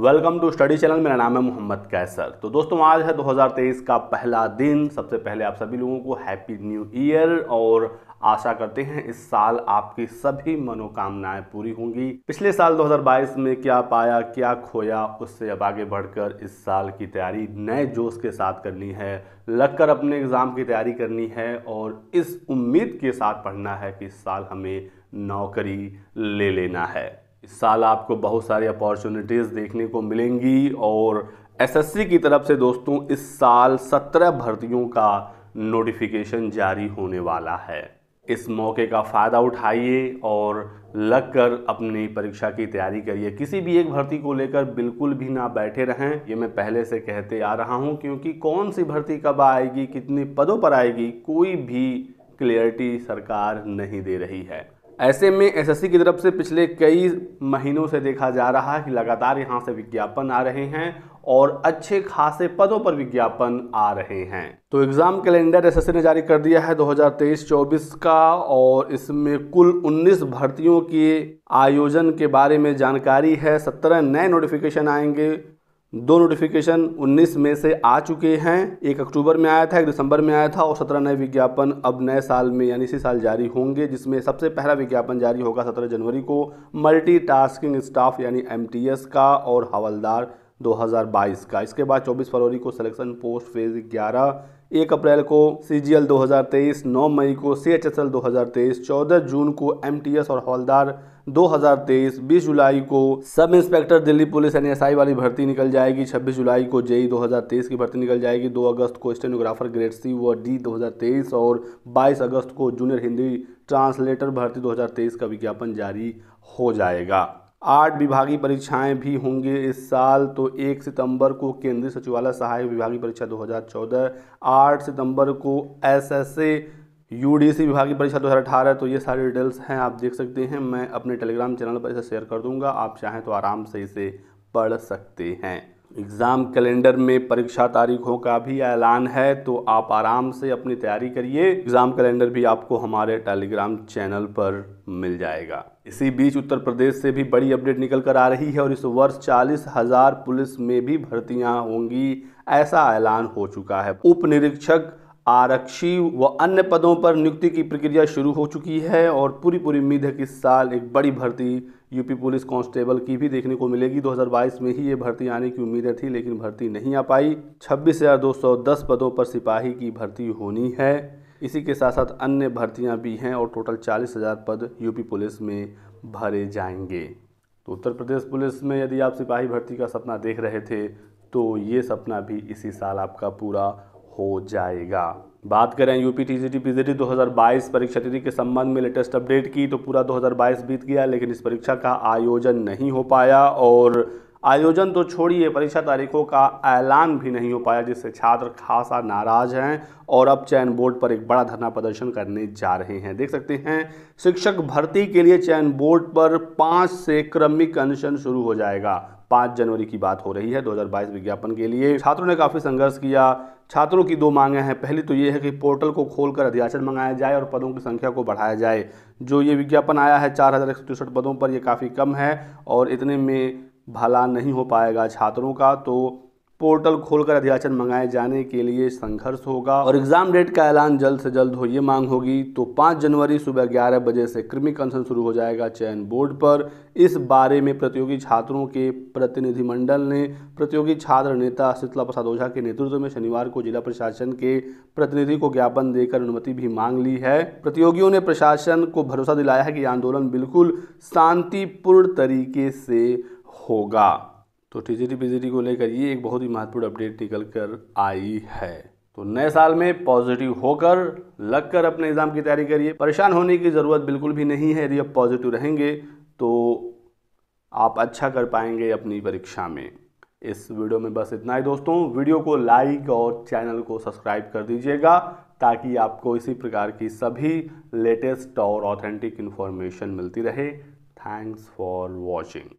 welcome to study channel मेरा नाम है मोहम्मद कैसर तो दोस्तों आज है 2023 का पहला दिन सबसे पहले आप सभी लोगों को हैप्पी न्यू ईयर और आशा करते हैं इस साल आपकी सभी मनोकामनाएं पूरी होंगी पिछले साल 2022 में क्या पाया क्या खोया उससे अब आगे बढ़कर इस साल की तैयारी नए जोश के साथ करनी है लगकर अपने एग्ज़ाम की तैयारी करनी है और इस उम्मीद के साथ पढ़ना है कि इस साल हमें नौकरी ले लेना है इस साल आपको बहुत सारी अपॉर्चुनिटीज़ देखने को मिलेंगी और एसएससी की तरफ से दोस्तों इस साल सत्रह भर्तियों का नोटिफिकेशन जारी होने वाला है इस मौके का फ़ायदा उठाइए और लग कर अपनी परीक्षा की तैयारी करिए किसी भी एक भर्ती को लेकर बिल्कुल भी ना बैठे रहें ये मैं पहले से कहते आ रहा हूँ क्योंकि कौन सी भर्ती कब आएगी कितने पदों पर आएगी कोई भी क्लियरिटी सरकार नहीं दे रही है ऐसे में एसएससी की तरफ से पिछले कई महीनों से देखा जा रहा है कि लगातार यहाँ से विज्ञापन आ रहे हैं और अच्छे खासे पदों पर विज्ञापन आ रहे हैं तो एग्ज़ाम कैलेंडर एसएससी ने जारी कर दिया है 2023-24 का और इसमें कुल 19 भर्तियों के आयोजन के बारे में जानकारी है 17 नए नोटिफिकेशन आएंगे दो नोटिफिकेशन 19 में से आ चुके हैं एक अक्टूबर में आया था एक दिसंबर में आया था और सत्रह नए विज्ञापन अब नए साल में यानी इसी साल जारी होंगे जिसमें सबसे पहला विज्ञापन जारी होगा सत्रह जनवरी को मल्टीटास्किंग स्टाफ यानी एम का और हवलदार 2022 का इसके बाद 24 फरवरी को सिलेक्शन पोस्ट फेज ग्यारह एक अप्रैल को सी जी एल दो हज़ार तेईस नौ मई को सी एच एस एल दो हज़ार तेईस चौदह जून को एम टी एस और हवलदार 2023 20 जुलाई को sub inspector Delhi police N S वाली भर्ती निकल जाएगी 26 जुलाई को जेई 2023 की भर्ती निकल जाएगी 2 अगस्त को स्टेनोग्राफर ग्रेड सी व डी 2023 और 22 अगस्त को जूनियर हिंदी ट्रांसलेटर भर्ती 2023 का विज्ञापन जारी हो जाएगा आठ विभागीय परीक्षाएं भी होंगी इस साल तो एक सितंबर को केंद्रीय सचिवालय सहायक विभागीय परीक्षा 2014 आठ सितंबर को S S A U D C विभागीय परीक्षा दो अठारह तो ये सारी डिटेल्स हैं आप देख सकते हैं मैं अपने टेलीग्राम चैनल पर इसे शेयर कर दूंगा आप चाहें तो आराम से इसे पढ़ सकते हैं एग्ज़ाम कैलेंडर में परीक्षा तारीखों का भी ऐलान है तो आप आराम से अपनी तैयारी करिए एग्ज़ाम कैलेंडर भी आपको हमारे टेलीग्राम चैनल पर मिल जाएगा इसी बीच उत्तर प्रदेश से भी बड़ी अपडेट निकल कर आ रही है और इस वर्ष चालीस हजार पुलिस में भी भर्तियां होंगी ऐसा ऐलान हो चुका है उप निरीक्षक आरक्षी व अन्य पदों पर नियुक्ति की प्रक्रिया शुरू हो चुकी है और पूरी पूरी उम्मीद है कि इस साल एक बड़ी भर्ती यूपी पुलिस कांस्टेबल की भी देखने को मिलेगी 2022 में ही ये भर्ती आने की उम्मीद थी लेकिन भर्ती नहीं आ पाई छब्बीस पदों पर सिपाही की भर्ती होनी है इसी के साथ साथ अन्य भर्तियां भी हैं और टोटल चालीस हज़ार पद यूपी पुलिस में भरे जाएंगे तो उत्तर प्रदेश पुलिस में यदि आप सिपाही भर्ती का सपना देख रहे थे तो ये सपना भी इसी साल आपका पूरा हो जाएगा बात करें यूपी टी टीजीटी पीजीटी 2022 परीक्षा तिथि के संबंध में लेटेस्ट अपडेट की तो पूरा 2022 बीत गया लेकिन इस परीक्षा का आयोजन नहीं हो पाया और आयोजन तो छोड़िए परीक्षा तारीखों का ऐलान भी नहीं हो पाया जिससे छात्र खासा नाराज हैं और अब चयन बोर्ड पर एक बड़ा धरना प्रदर्शन करने जा रहे हैं देख सकते हैं शिक्षक भर्ती के लिए चयन बोर्ड पर पाँच से क्रमिक अनशन शुरू हो जाएगा पाँच जनवरी की बात हो रही है 2022 विज्ञापन के लिए छात्रों ने काफ़ी संघर्ष किया छात्रों की दो मांगें हैं पहली तो ये है कि पोर्टल को खोलकर अध्याचन मंगाया जाए और पदों की संख्या को बढ़ाया जाए जो ये विज्ञापन आया है चार पदों पर यह काफ़ी कम है और इतने में भला नहीं हो पाएगा छात्रों का तो पोर्टल खोलकर अध्याचन मंगाए जाने के लिए संघर्ष होगा और एग्जाम डेट का ऐलान जल्द से जल्द हो ये मांग होगी तो 5 जनवरी सुबह 11 बजे से कृमि कंसन शुरू हो जाएगा चयन बोर्ड पर इस बारे में प्रतियोगी छात्रों के प्रतिनिधिमंडल ने प्रतियोगी छात्र नेता शीतला प्रसाद ओझा के नेतृत्व में शनिवार को जिला प्रशासन के प्रतिनिधि को ज्ञापन देकर अनुमति भी मांग ली है प्रतियोगियों ने प्रशासन को भरोसा दिलाया है कि आंदोलन बिल्कुल शांतिपूर्ण तरीके से होगा तो ट्रेजरी बेजरी को लेकर ये एक बहुत ही महत्वपूर्ण अपडेट निकल कर आई है तो नए साल में पॉजिटिव होकर लगकर अपने एग्ज़ाम की तैयारी करिए परेशान होने की ज़रूरत बिल्कुल भी नहीं है यदि आप पॉजिटिव रहेंगे तो आप अच्छा कर पाएंगे अपनी परीक्षा में इस वीडियो में बस इतना ही दोस्तों वीडियो को लाइक और चैनल को सब्सक्राइब कर दीजिएगा ताकि आपको इसी प्रकार की सभी लेटेस्ट और ऑथेंटिक इन्फॉर्मेशन मिलती रहे थैंक्स फॉर वॉचिंग